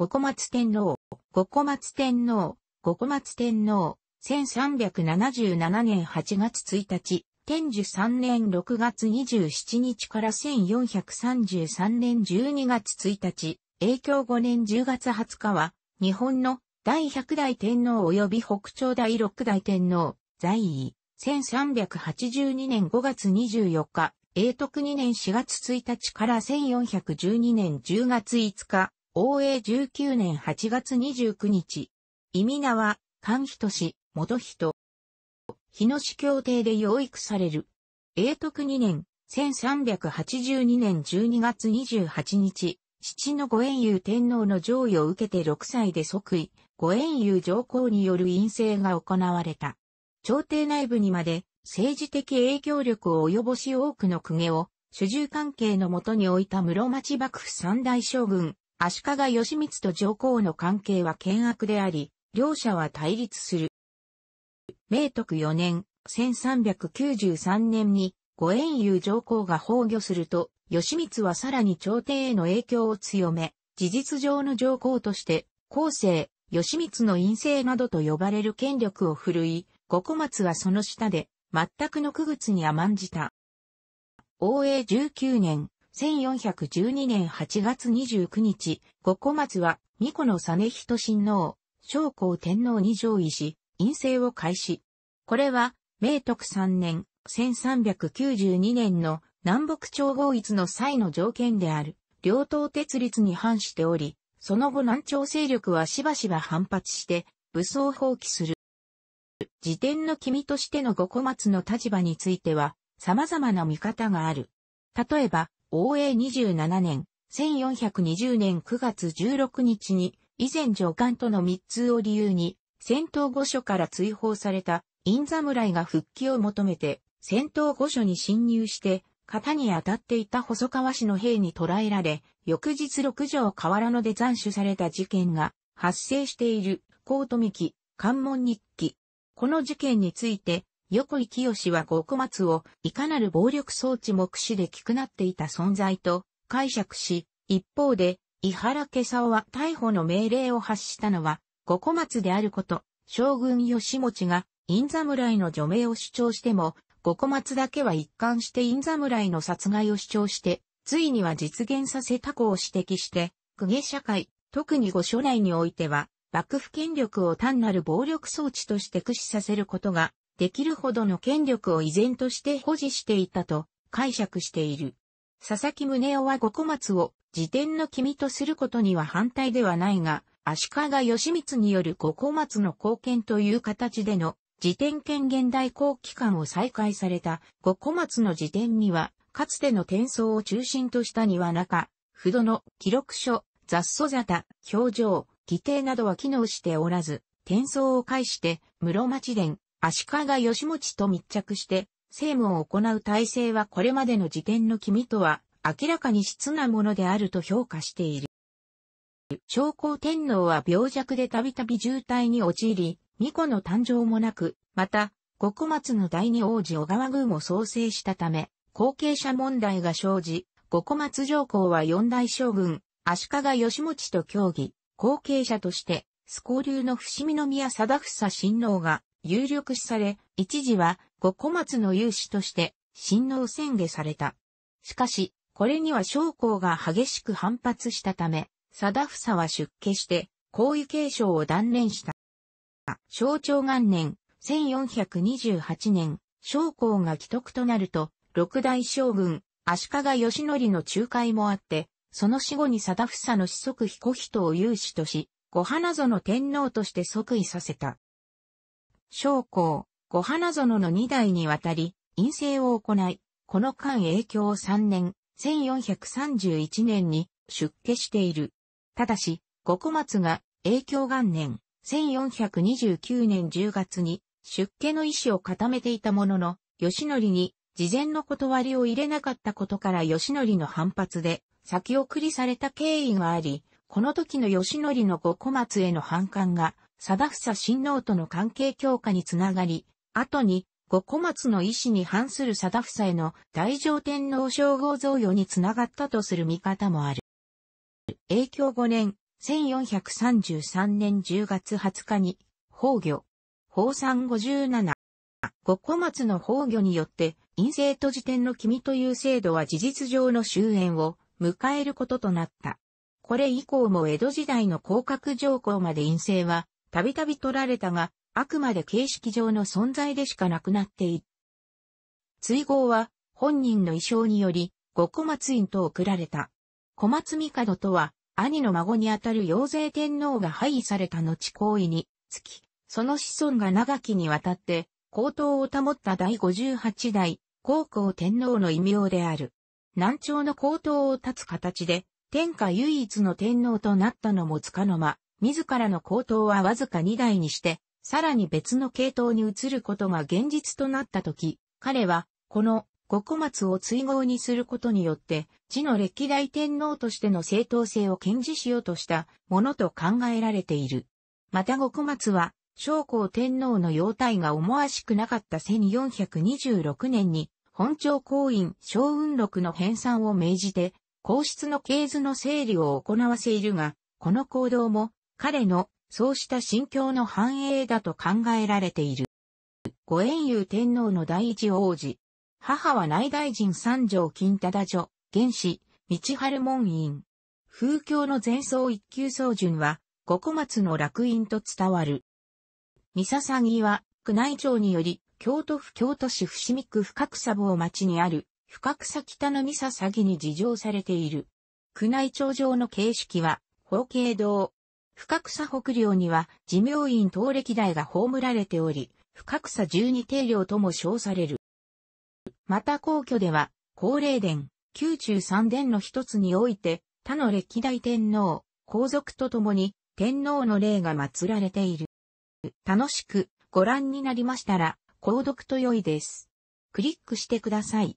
五小松天皇、五小松天皇、五小松天皇、1377年8月1日、天寿3年6月27日から1433年12月1日、影響5年10月20日は、日本の第100代天皇及び北朝第6代天皇、在位、1382年5月24日、永徳2年4月1日から1412年10月5日、応永19年8月29日、意味名は、関人氏、元人。日野市協定で養育される。永徳2年、1382年12月28日、父の五縁遊天皇の上位を受けて6歳で即位、五縁遊上皇による陰性が行われた。朝廷内部にまで政治的影響力を及ぼし多くの公家を主従関係のもとに置いた室町幕府三大将軍、足利義満と上皇の関係は険悪であり、両者は対立する。明徳4年、1393年に、ご縁友上皇が崩御すると、義満はさらに朝廷への影響を強め、事実上の上皇として、後世、義満の陰性などと呼ばれる権力を振るい、五小松はその下で、全くの区別に甘んじた。応永19年、1412年8月29日、五小松は、巫女の実人親王、将校天皇に上位し、院政を開始。これは、明徳3年、1392年の南北朝合一の際の条件である、両党鉄立に反しており、その後南朝勢力はしばしば反発して、武装放棄する。時点の君としての五小松の立場については、様々な見方がある。例えば、応永27年、1420年9月16日に、以前上官との密通を理由に、戦闘御所から追放された、陰侍が復帰を求めて、戦闘御所に侵入して、型に当たっていた細川氏の兵に捕らえられ、翌日六条河原野で斬首された事件が発生している、高富木、関門日記。この事件について、横井清は五小松をいかなる暴力装置も駆使で聞くなっていた存在と解釈し、一方で、伊原家沢は逮捕の命令を発したのは、五小松であること、将軍義持が、陰侍の除名を主張しても、五小松だけは一貫して陰侍の殺害を主張して、ついには実現させた子を指摘して、公家社会、特に御所内においては、幕府権力を単なる暴力装置として駆使させることができるほどの権力を依然として保持していたと解釈している。佐々木宗男は五小松を自典の君とすることには反対ではないが、足利義満による五小松の貢献という形での自典権現代後期間を再開された五小松の自典には、かつての転送を中心とした庭中、不動の記録書、雑草沙汰、表情、規定などは機能しておらず、転送を介して室町伝、足利義持と密着して政務を行う体制はこれまでの時点の君とは明らかに質なものであると評価している。昭光天皇は病弱でたびたび渋滞に陥り、巫女の誕生もなく、また、五小松の第二王子小川軍を創生したため、後継者問題が生じ、五小松上皇は四大将軍、足利義持と協議、後継者として、スコ流の伏見宮貞房親王が有力視され、一時は五小松の勇士として、親王宣言された。しかし、これには将校が激しく反発したため、貞房は出家して、皇位継承を断念した。象長元年、1428年、将校が既得となると、六大将軍、足利義則の仲介もあって、その死後に貞房の子息彦人を有志とし、五花園天皇として即位させた。将校、五花園の2代にわたり、陰性を行い、この間影響3年、1431年に出家している。ただし、五小松が影響元年、1429年10月に出家の意思を固めていたものの、吉則に事前の断りを入れなかったことから吉則の反発で先送りされた経緯があり、この時の吉則の五小松への反感が貞房親王との関係強化につながり、後に、五小松の意思に反する貞房への大乗天皇称号贈与につながったとする見方もある。影響5年、1433年10月20日に、宝御、宝産57、五小松の宝御によって、陰性と時点の君という制度は事実上の終焉を迎えることとなった。これ以降も江戸時代の降格条項まで陰性はたびたび取られたが、あくまで形式上の存在でしかなくなっている。追号は、本人の意匠により、五小松院と送られた。小松帝とは、兄の孫にあたる陽勢天皇が廃位された後行為につき、その子孫が長きにわたって、皇統を保った第五十八代、皇后天皇の異名である。南朝の皇統を立つ形で、天下唯一の天皇となったのもつかの間、自らの高騰はわずか2台にして、さらに別の系統に移ることが現実となった時、彼は、この五小松を追号にすることによって、地の歴代天皇としての正当性を堅持しようとしたものと考えられている。また五小松は、将校天皇の容態が思わしくなかった1426年に、本朝公院小雲録の編纂を命じて、皇室の系図の整理を行わせいるが、この行動も、彼のそうした心境の繁栄だと考えられている。ご縁遊天皇の第一王子。母は内大臣三条金忠女、原始、道春門院。風教の前奏一級宗順は、五小松の楽院と伝わる。三笹木は、宮内庁により、京都府京都市伏見区深草坊町にある、深草北の三笹木に事情されている。宮内庁上の形式は、法慶堂、深草北陵には、寺明院東歴代が葬られており、深草十二定陵とも称される。また皇居では、高霊殿、宮中三殿の一つにおいて、他の歴代天皇、皇族と共に、天皇の霊が祀られている。楽しくご覧になりましたら、購読と良いです。クリックしてください。